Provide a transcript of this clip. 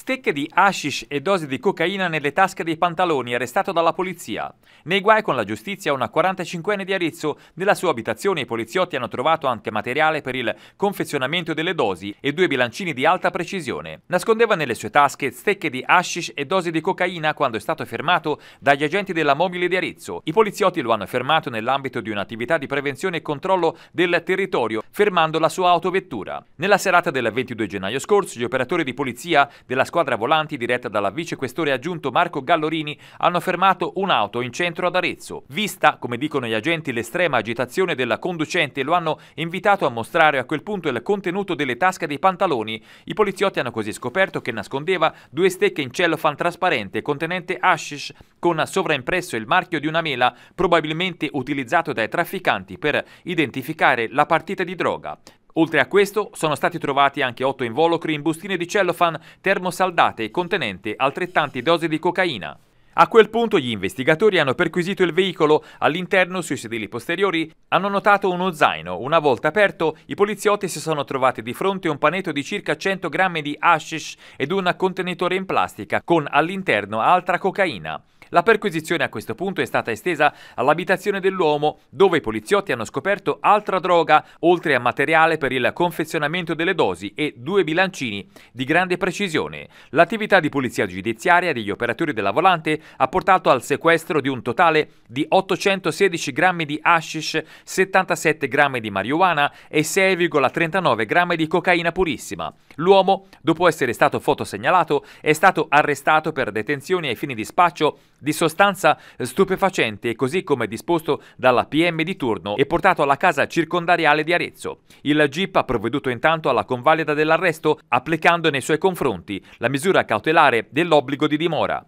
Stecche di hashish e dosi di cocaina nelle tasche dei pantaloni, arrestato dalla polizia. Nei guai con la giustizia una 45enne di Arezzo, nella sua abitazione i poliziotti hanno trovato anche materiale per il confezionamento delle dosi e due bilancini di alta precisione. Nascondeva nelle sue tasche stecche di hashish e dosi di cocaina quando è stato fermato dagli agenti della mobile di Arezzo. I poliziotti lo hanno fermato nell'ambito di un'attività di prevenzione e controllo del territorio, fermando la sua autovettura. Nella serata del 22 gennaio scorso, gli operatori di polizia della squadra volanti diretta dalla vicequestore aggiunto Marco Gallorini hanno fermato un'auto in centro ad Arezzo. Vista, come dicono gli agenti, l'estrema agitazione della conducente lo hanno invitato a mostrare a quel punto il contenuto delle tasche dei pantaloni. I poliziotti hanno così scoperto che nascondeva due stecche in cellophane trasparente contenente hashish con sovraimpresso il marchio di una mela probabilmente utilizzato dai trafficanti per identificare la partita di droga. Oltre a questo, sono stati trovati anche otto involucri in bustine di cellofan termosaldate e contenenti altrettanti dosi di cocaina. A quel punto gli investigatori hanno perquisito il veicolo, all'interno sui sedili posteriori hanno notato uno zaino. Una volta aperto, i poliziotti si sono trovati di fronte a un panetto di circa 100 grammi di hashish ed un contenitore in plastica con all'interno altra cocaina. La perquisizione a questo punto è stata estesa all'abitazione dell'uomo, dove i poliziotti hanno scoperto altra droga, oltre a materiale per il confezionamento delle dosi e due bilancini di grande precisione. L'attività di polizia giudiziaria degli operatori della volante ha portato al sequestro di un totale di 816 grammi di hashish, 77 grammi di marijuana e 6,39 grammi di cocaina purissima. L'uomo, dopo essere stato fotosegnalato, è stato arrestato per detenzioni ai fini di spaccio di sostanza stupefacente, così come disposto dalla PM di turno e portato alla casa circondariale di Arezzo. Il GIP ha provveduto intanto alla convalida dell'arresto applicando nei suoi confronti la misura cautelare dell'obbligo di dimora.